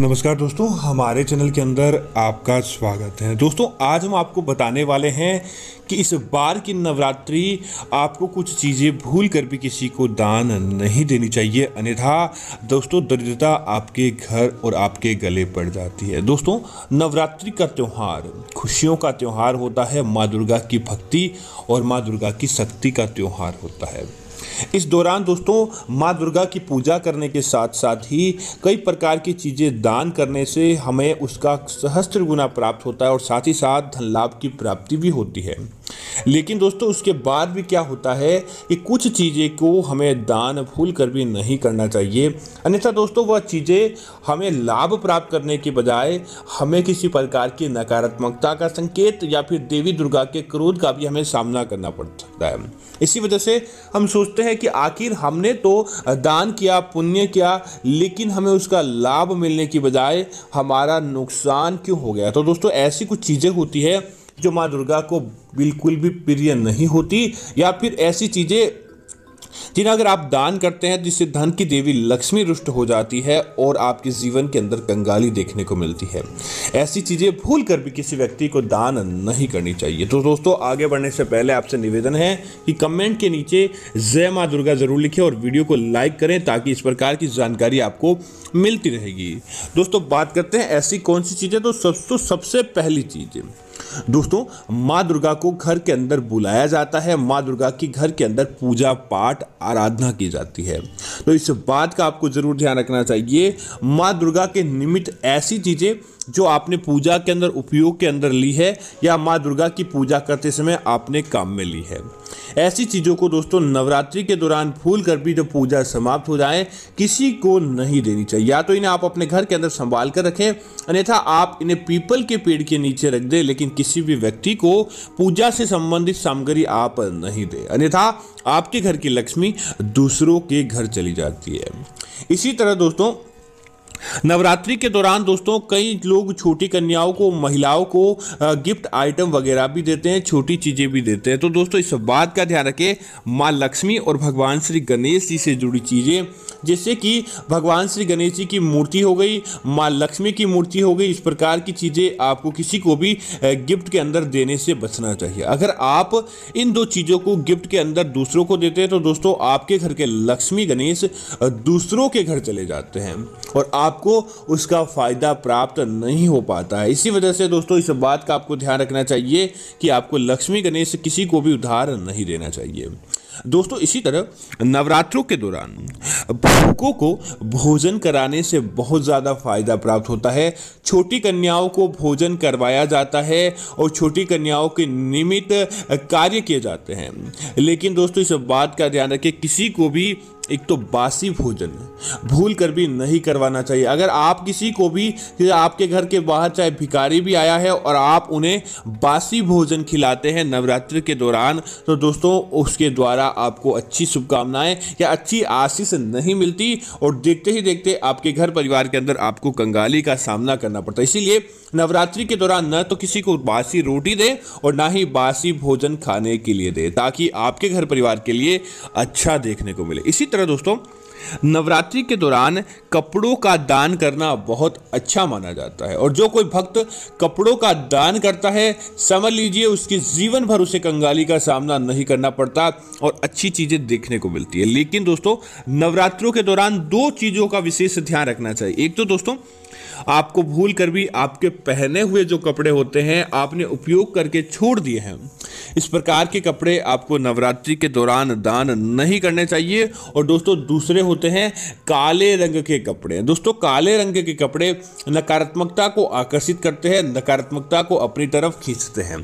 नमस्कार दोस्तों हमारे चैनल के अंदर आपका स्वागत है दोस्तों आज हम आपको बताने वाले हैं कि इस बार की नवरात्रि आपको कुछ चीज़ें भूल कर भी किसी को दान नहीं देनी चाहिए अन्यथा दोस्तों दरिद्रता आपके घर और आपके गले पड़ जाती है दोस्तों नवरात्रि का त्यौहार खुशियों का त्यौहार होता है माँ दुर्गा की भक्ति और माँ दुर्गा की शक्ति का त्यौहार होता है इस दौरान दोस्तों माँ दुर्गा की पूजा करने के साथ साथ ही कई प्रकार की चीज़ें दान करने से हमें उसका सहस्त्र गुना प्राप्त होता है और साथ ही साथ धन लाभ की प्राप्ति भी होती है लेकिन दोस्तों उसके बाद भी क्या होता है कि कुछ चीज़ें को हमें दान भूल कर भी नहीं करना चाहिए अन्यथा दोस्तों वह चीज़ें हमें लाभ प्राप्त करने के बजाय हमें किसी प्रकार की नकारात्मकता का संकेत या फिर देवी दुर्गा के क्रोध का भी हमें सामना करना पड़ सकता है इसी वजह से हम सोचते हैं कि आखिर हमने तो दान किया पुण्य किया लेकिन हमें उसका लाभ मिलने की बजाय हमारा नुकसान क्यों हो गया तो दोस्तों ऐसी कुछ चीज़ें होती है जो माँ दुर्गा को बिल्कुल भी प्रिय नहीं होती या फिर ऐसी चीज़ें जिन्हें अगर आप दान करते हैं जिससे धन की देवी लक्ष्मी रुष्ट हो जाती है और आपके जीवन के अंदर कंगाली देखने को मिलती है ऐसी चीज़ें भूल कर भी किसी व्यक्ति को दान नहीं करनी चाहिए तो दोस्तों आगे बढ़ने से पहले आपसे निवेदन है कि कमेंट के नीचे जय माँ दुर्गा ज़रूर लिखें और वीडियो को लाइक करें ताकि इस प्रकार की जानकारी आपको मिलती रहेगी दोस्तों बात करते हैं ऐसी कौन सी चीज़ें तो सब सबसे पहली चीज़ें दोस्तों माँ दुर्गा को घर के अंदर बुलाया जाता है माँ दुर्गा की घर के अंदर पूजा पाठ आराधना की जाती है तो इस बात का आपको ज़रूर ध्यान रखना चाहिए माँ दुर्गा के निमित्त ऐसी चीज़ें जो आपने पूजा के अंदर उपयोग के अंदर ली है या माँ दुर्गा की पूजा करते समय आपने काम में ली है ऐसी चीज़ों को दोस्तों नवरात्रि के दौरान भूल कर भी जब पूजा समाप्त हो जाए किसी को नहीं देनी चाहिए या तो इन्हें आप अपने घर के अंदर संभाल कर रखें अन्यथा आप इन्हें पीपल के पेड़ के नीचे रख दें लेकिन किसी भी व्यक्ति को पूजा से संबंधित सामग्री आप नहीं दें अन्यथा आपके घर की लक्ष्मी दूसरों के घर चली जाती है इसी तरह दोस्तों नवरात्रि के दौरान दोस्तों कई लोग छोटी कन्याओं को महिलाओं को गिफ्ट आइटम वगैरह भी देते हैं छोटी चीज़ें भी देते हैं तो दोस्तों इस बात का ध्यान रखें माँ लक्ष्मी और भगवान श्री गणेश जी से जुड़ी चीज़ें जैसे कि भगवान श्री गणेश जी की मूर्ति हो गई माँ लक्ष्मी की मूर्ति हो गई इस प्रकार की चीज़ें आपको किसी को भी गिफ्ट के अंदर देने से बचना चाहिए अगर आप इन दो चीज़ों को गिफ्ट के अंदर दूसरों को देते हैं तो दोस्तों आपके घर के लक्ष्मी गणेश दूसरों के घर चले जाते हैं और आपको उसका फ़ायदा प्राप्त नहीं हो पाता है इसी वजह से दोस्तों इस बात का आपको ध्यान रखना चाहिए कि आपको लक्ष्मी गणेश किसी को भी उधार नहीं देना चाहिए दोस्तों इसी तरह नवरात्रों के दौरान भूखों को भोजन कराने से बहुत ज़्यादा फायदा प्राप्त होता है छोटी कन्याओं को भोजन करवाया जाता है और छोटी कन्याओं के निमित्त कार्य किए जाते हैं लेकिन दोस्तों इस बात का ध्यान रखें किसी को भी एक तो बासी भोजन भूल कर भी नहीं करवाना चाहिए अगर आप किसी को भी आपके घर के बाहर चाहे भिकारी भी आया है और आप उन्हें बासी भोजन खिलाते हैं नवरात्रि के दौरान तो दोस्तों उसके द्वारा आपको अच्छी शुभकामनाएं या अच्छी आशीष नहीं मिलती और देखते ही देखते आपके घर परिवार के अंदर आपको कंगाली का सामना करना पड़ता है इसीलिए नवरात्रि के दौरान न तो किसी को बासी रोटी दें और ना ही बासी भोजन खाने के लिए दें ताकि आपके घर परिवार के लिए अच्छा देखने को मिले इसी तरह तरह दोस्तों नवरात्रि के दौरान कपड़ों का दान करना बहुत अच्छा माना जाता है और जो कोई भक्त कपड़ों का दान करता है समझ लीजिए उसके जीवन भर उसे कंगाली का सामना नहीं करना पड़ता और अच्छी चीज़ें देखने को मिलती है लेकिन दोस्तों नवरात्रों के दौरान दो चीज़ों का विशेष ध्यान रखना चाहिए एक तो दोस्तों आपको भूल कर भी आपके पहने हुए जो कपड़े होते हैं आपने उपयोग करके छोड़ दिए हैं इस प्रकार के कपड़े आपको नवरात्रि के दौरान दान नहीं करने चाहिए और दोस्तों दूसरे होते हैं काले रंग के कपड़े दोस्तों काले रंग के कपड़े नकारात्मकता को आकर्षित करते हैं नकारात्मकता को अपनी तरफ खींचते हैं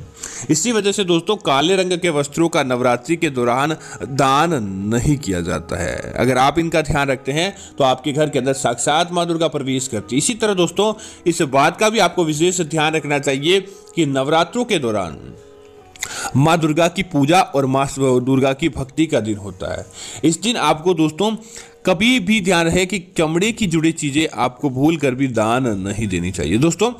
इसी वजह से दोस्तों काले रंग के वस्त्रों का नवरात्रि के दौरान दान नहीं किया जाता है अगर आप इनका ध्यान रखते हैं तो आपके घर के अंदर साक्षात माँ दुर्गा प्रवेश करती इसी तरह दोस्तों इस बात का भी आपको विशेष ध्यान रखना चाहिए कि नवरात्रों के दौरान माँ दुर्गा की पूजा और माँ दुर्गा की भक्ति का दिन होता है इस दिन आपको दोस्तों कभी भी ध्यान रहे कि चमड़े की जुड़ी चीज़ें आपको भूल कर भी दान नहीं देनी चाहिए दोस्तों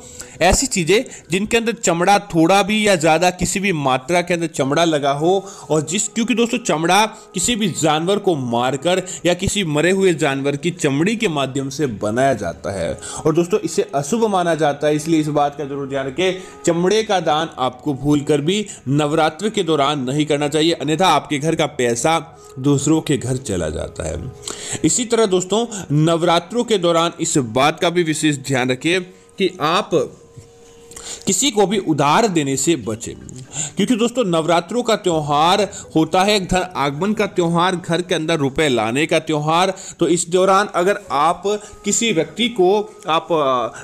ऐसी चीज़ें जिनके अंदर चमड़ा थोड़ा भी या ज़्यादा किसी भी मात्रा के अंदर चमड़ा लगा हो और जिस क्योंकि दोस्तों चमड़ा किसी भी जानवर को मारकर या किसी मरे हुए जानवर की चमड़ी के माध्यम से बनाया जाता है और दोस्तों इसे अशुभ माना जाता है इसलिए इस बात का जरूर ध्यान रखें चमड़े का दान आपको भूल कर भी नवरात्र के दौरान नहीं करना चाहिए अन्यथा आपके घर का पैसा दूसरों के घर चला जाता है इसी तरह दोस्तों नवरात्रों के दौरान इस बात का भी विशेष ध्यान रखिए कि आप किसी को भी उधार देने से बचे क्योंकि दोस्तों नवरात्रों का त्यौहार होता है घर आगमन का त्यौहार घर के अंदर रुपए लाने का त्यौहार तो इस दौरान अगर आप किसी व्यक्ति को आप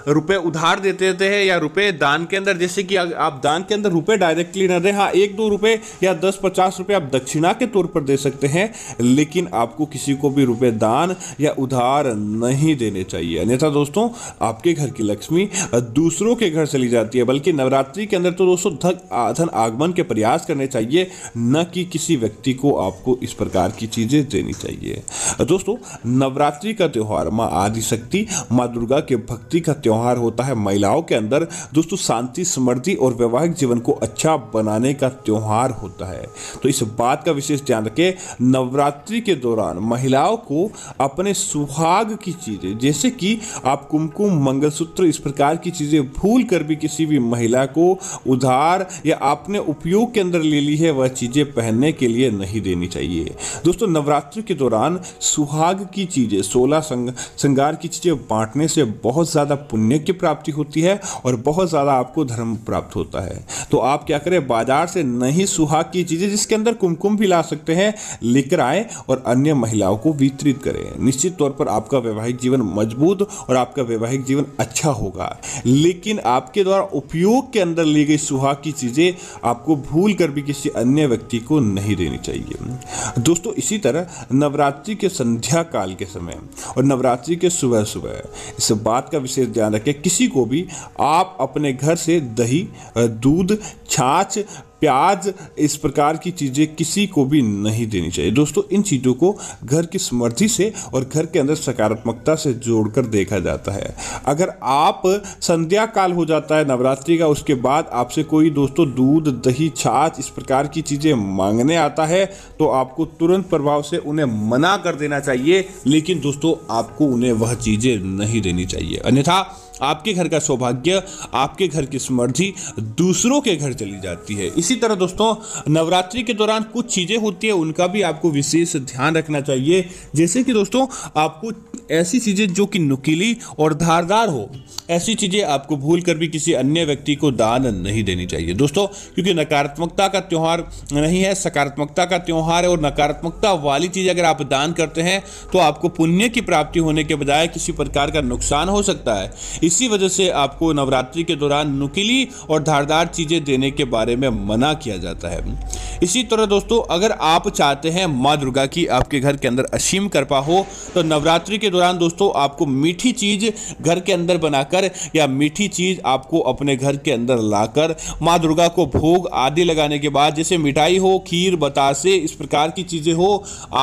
रुपए उधार देते देते हैं या रुपए दान के अंदर जैसे कि आप दान के अंदर रुपए डायरेक्टली न दें हाँ एक दो रुपए या दस पचास रुपए आप दक्षिणा के तौर पर दे सकते हैं लेकिन आपको किसी को भी रुपए दान या उधार नहीं देने चाहिए अन्यथा दोस्तों आपके घर की लक्ष्मी दूसरों के घर चली जाती करती है बल्कि नवरात्रि के अंदर तो दोस्तों धन धन आगमन के प्रयास करने चाहिए न कि किसी व्यक्ति को आपको इस प्रकार की चीज़ें देनी चाहिए दोस्तों नवरात्रि का त्यौहार माँ आदिशक्ति माँ दुर्गा के भक्ति का त्यौहार होता है महिलाओं के अंदर दोस्तों शांति समृद्धि और वैवाहिक जीवन को अच्छा बनाने का त्यौहार होता है तो इस बात का विशेष ध्यान रखें नवरात्रि के दौरान महिलाओं को अपने सुहाग की चीज़ें जैसे कि आप कुमकुम मंगलसूत्र इस प्रकार की चीज़ें भूल कर भी किसी किसी भी महिला को उधार या अपने उपयोग के अंदर ले ली है वह चीज़ें पहनने के लिए नहीं देनी चाहिए दोस्तों नवरात्रि के दौरान सुहाग की चीज़ें सोलह श्रृंगार की चीज़ें बांटने से बहुत ज़्यादा पुण्य की प्राप्ति होती है और बहुत ज़्यादा आपको धर्म प्राप्त होता है तो आप क्या करें बाजार से नहीं सुहाग की चीज़ें जिसके अंदर कुमकुम भी ला सकते हैं लेकर आए और अन्य महिलाओं को वितरित करें निश्चित तौर पर आपका वैवाहिक जीवन मजबूत और आपका वैवाहिक जीवन अच्छा होगा लेकिन आपके द्वारा उपयोग के अंदर ली गई सुहाग की चीज़ें आपको भूल कर भी किसी अन्य व्यक्ति को नहीं देनी चाहिए दोस्तों इसी तरह नवरात्रि के संध्या काल के समय और नवरात्रि के सुबह सुबह इस बात का विशेष ध्यान रखें किसी को भी आप अपने घर से दही दूध छाछ प्याज इस प्रकार की चीज़ें किसी को भी नहीं देनी चाहिए दोस्तों इन चीज़ों को घर की समृद्धि से और घर के अंदर सकारात्मकता से जोड़कर देखा जाता है अगर आप संध्या काल हो जाता है नवरात्रि का उसके बाद आपसे कोई दोस्तों दूध दही छाछ इस प्रकार की चीज़ें मांगने आता है तो आपको तुरंत प्रभाव से उन्हें मना कर देना चाहिए लेकिन दोस्तों आपको उन्हें वह चीज़ें नहीं देनी चाहिए अन्यथा आपके घर का सौभाग्य आपके घर की समृद्धि दूसरों के घर चली जाती है इसी तरह दोस्तों नवरात्रि के दौरान कुछ चीज़ें होती है उनका भी आपको विशेष ध्यान रखना चाहिए जैसे कि दोस्तों आपको ऐसी चीज़ें जो कि नुकीली और धारदार हो ऐसी चीज़ें आपको भूल कर भी किसी अन्य व्यक्ति को दान नहीं देनी चाहिए दोस्तों क्योंकि नकारात्मकता का त्यौहार नहीं है सकारात्मकता का त्यौहार है और नकारात्मकता वाली चीज़ अगर आप दान करते हैं तो आपको पुण्य की प्राप्ति होने के बजाय किसी प्रकार का नुकसान हो सकता है इसी वजह से आपको नवरात्रि के दौरान नुकीली और धारदार चीज़ें देने के बारे में मना किया जाता है इसी तरह दोस्तों अगर आप चाहते हैं माँ दुर्गा की आपके घर के अंदर असीम कृपा हो तो नवरात्रि के दौरान दोस्तों आपको मीठी चीज़ घर के अंदर बनाकर या मीठी चीज़ आपको अपने घर के अंदर लाकर माँ दुर्गा को भोग आदि लगाने के बाद जैसे मिठाई हो खीर बतासे इस प्रकार की चीज़ें हो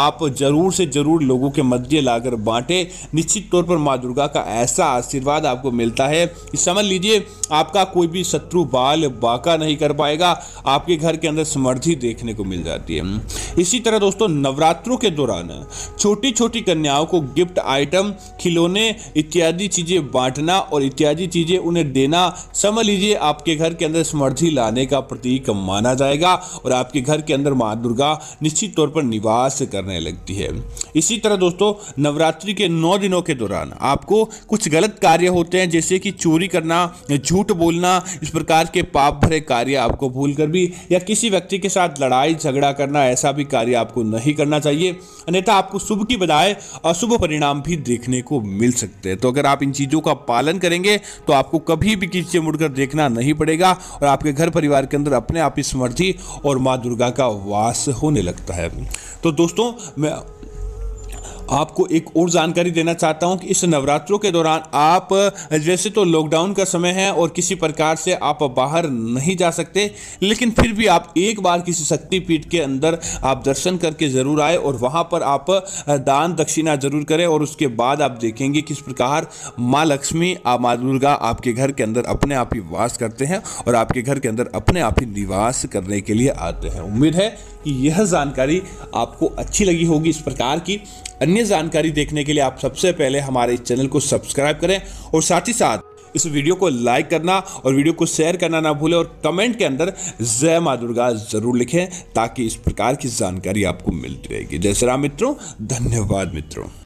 आप ज़रूर से ज़रूर लोगों के मध्य लाकर बांटे निश्चित तौर पर माँ दुर्गा का ऐसा आशीर्वाद आपको मिलता है समझ लीजिए आपका कोई भी शत्रु बाल बाका नहीं कर पाएगा आपके घर के अंदर समृद्धि देखने को मिल जाती है इसी तरह दोस्तों नवरात्रों के दौरान छोटी छोटी कन्याओं को गिफ्ट आइटम खिलौने इत्यादि चीज़ें बांटना और इत्यादि चीज़ें उन्हें देना समझ लीजिए आपके घर के अंदर समृद्धि लाने का प्रतीक माना जाएगा और आपके घर के अंदर माँ दुर्गा निश्चित तौर पर निवास करने लगती है इसी तरह दोस्तों नवरात्रि के नौ दिनों के दौरान आपको कुछ गलत कार्य होते होते हैं जैसे कि चोरी करना झूठ बोलना इस प्रकार के पाप भरे कार्य आपको भूल कर भी या किसी व्यक्ति के साथ लड़ाई झगड़ा करना ऐसा भी कार्य आपको नहीं करना चाहिए अन्यथा आपको शुभ की बजाय अशुभ परिणाम भी देखने को मिल सकते हैं तो अगर आप इन चीज़ों का पालन करेंगे तो आपको कभी भी किसी से मुड़कर देखना नहीं पड़ेगा और आपके घर परिवार के अंदर अपने आप ही समृद्धि और माँ दुर्गा का वास होने लगता है तो दोस्तों मैं आपको एक और जानकारी देना चाहता हूं कि इस नवरात्रों के दौरान आप जैसे तो लॉकडाउन का समय है और किसी प्रकार से आप बाहर नहीं जा सकते लेकिन फिर भी आप एक बार किसी शक्तिपीठ के अंदर आप दर्शन करके ज़रूर आए और वहाँ पर आप दान दक्षिणा ज़रूर करें और उसके बाद आप देखेंगे किस प्रकार माँ लक्ष्मी माँ दुर्गा आपके घर के अंदर अपने आप ही वास करते हैं और आपके घर के अंदर अपने आप ही निवास करने के लिए आते हैं उम्मीद है कि यह जानकारी आपको अच्छी लगी होगी इस प्रकार की अन्य जानकारी देखने के लिए आप सबसे पहले हमारे इस चैनल को सब्सक्राइब करें और साथ ही साथ इस वीडियो को लाइक करना और वीडियो को शेयर करना ना भूलें और कमेंट के अंदर जय माँ दुर्गा जरूर लिखें ताकि इस प्रकार की जानकारी आपको मिलती रहेगी जय श्री राम मित्रों धन्यवाद मित्रों